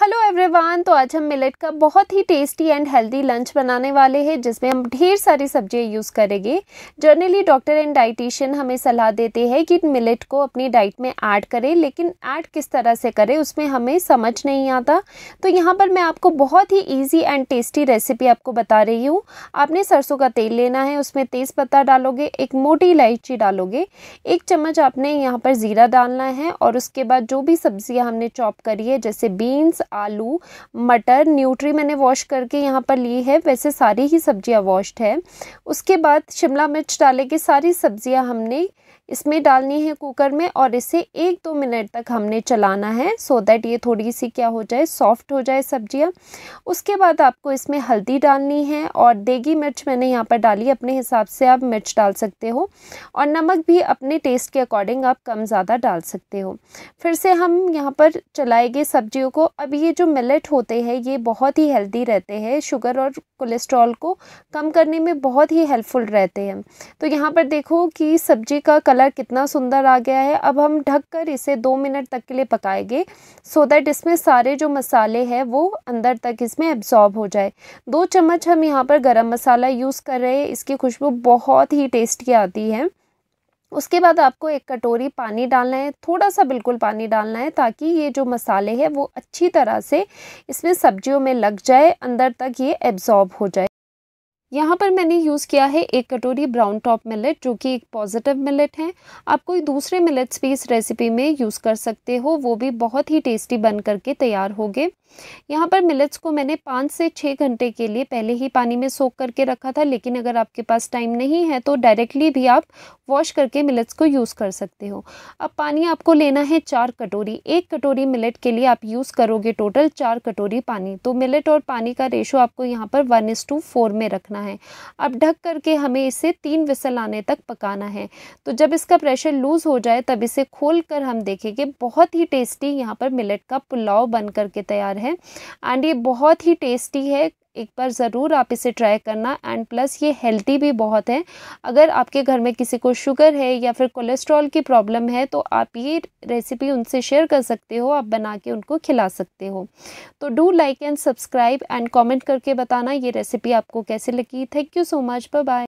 hello everyone तो आज हम मिलेट का बहुत ही टेस्टी एंड हेल्दी लंच बनाने वाले हैं जिसमें हम ढेर सारी सब्जियां यूज़ करेंगे जर्नली डॉक्टर एंड डाइटिशियन हमें सलाह देते हैं कि मिलेट को अपनी डाइट में ऐड करें लेकिन ऐड किस तरह से करें उसमें हमें समझ नहीं आता तो यहाँ पर मैं आपको बहुत ही ईजी एंड टेस्टी रेसिपी आपको बता रही हूँ आपने सरसों का तेल लेना है उसमें तेज़ डालोगे एक मोटी इलायची डालोगे एक चम्मच आपने यहाँ पर ज़ीरा डालना है और उसके बाद जो भी सब्ज़ियाँ हमने चॉप करी है जैसे बीन्स आलू मटर न्यूट्री मैंने वॉश करके यहाँ पर ली है वैसे सारी ही सब्जियाँ वॉश्ड है उसके बाद शिमला मिर्च डाले के सारी सब्जियाँ हमने इसमें डालनी है कुकर में और इसे एक दो मिनट तक हमने चलाना है सो so दैट ये थोड़ी सी क्या हो जाए सॉफ्ट हो जाए सब्जियाँ उसके बाद आपको इसमें हल्दी डालनी है और देगी मिर्च मैंने यहाँ पर डाली अपने हिसाब से आप मिर्च डाल सकते हो और नमक भी अपने टेस्ट के अकॉर्डिंग आप कम ज़्यादा डाल सकते हो फिर से हम यहाँ पर चलाएंगे सब्जियों को अब अभी ये जो मिलेट होते हैं ये बहुत ही हेल्दी रहते हैं शुगर और कोलेस्ट्रॉल को कम करने में बहुत ही हेल्पफुल रहते हैं तो यहाँ पर देखो कि सब्जी का कलर कितना सुंदर आ गया है अब हम ढक कर इसे दो मिनट तक के लिए पकाएंगे सो दैट इसमें सारे जो मसाले हैं वो अंदर तक इसमें एब्जॉर्ब हो जाए दो चम्मच हम यहाँ पर गर्म मसाला यूज़ कर रहे हैं इसकी खुशबू बहुत ही टेस्टी आती है उसके बाद आपको एक कटोरी पानी डालना है थोड़ा सा बिल्कुल पानी डालना है ताकि ये जो मसाले हैं वो अच्छी तरह से इसमें सब्जियों में लग जाए अंदर तक ये एब्जॉर्ब हो जाए यहाँ पर मैंने यूज़ किया है एक कटोरी ब्राउन टॉप मिलेट जो कि एक पॉजिटिव मिलेट है आप कोई दूसरे मिलेट्स भी इस रेसिपी में यूज़ कर सकते हो वो भी बहुत ही टेस्टी बन करके तैयार होंगे यहाँ पर मिलेट्स को मैंने पाँच से छः घंटे के लिए पहले ही पानी में सोख करके रखा था लेकिन अगर आपके पास टाइम नहीं है तो डायरेक्टली भी आप वॉश करके मिलेट्स को यूज़ कर सकते हो अब पानी आपको लेना है चार कटोरी एक कटोरी मिलेट के लिए आप यूज़ करोगे टोटल चार कटोरी पानी तो मिलेट और पानी का रेशो आपको यहाँ पर वन इस टू फोर में रखना है अब ढक करके हमें इसे तीन विसल आने तक पकाना है तो जब इसका प्रेशर लूज़ हो जाए तब इसे खोल कर हम देखेंगे बहुत ही टेस्टी यहाँ पर मिलेट का पुलाव बन करके तैयार है एंड ये बहुत ही टेस्टी है एक बार ज़रूर आप इसे ट्राई करना एंड प्लस ये हेल्थी भी बहुत है अगर आपके घर में किसी को शुगर है या फिर कोलेस्ट्रॉल की प्रॉब्लम है तो आप ये रेसिपी उनसे शेयर कर सकते हो आप बना के उनको खिला सकते हो तो do like and subscribe and comment करके बताना ये रेसिपी आपको कैसे लगी thank you so much bye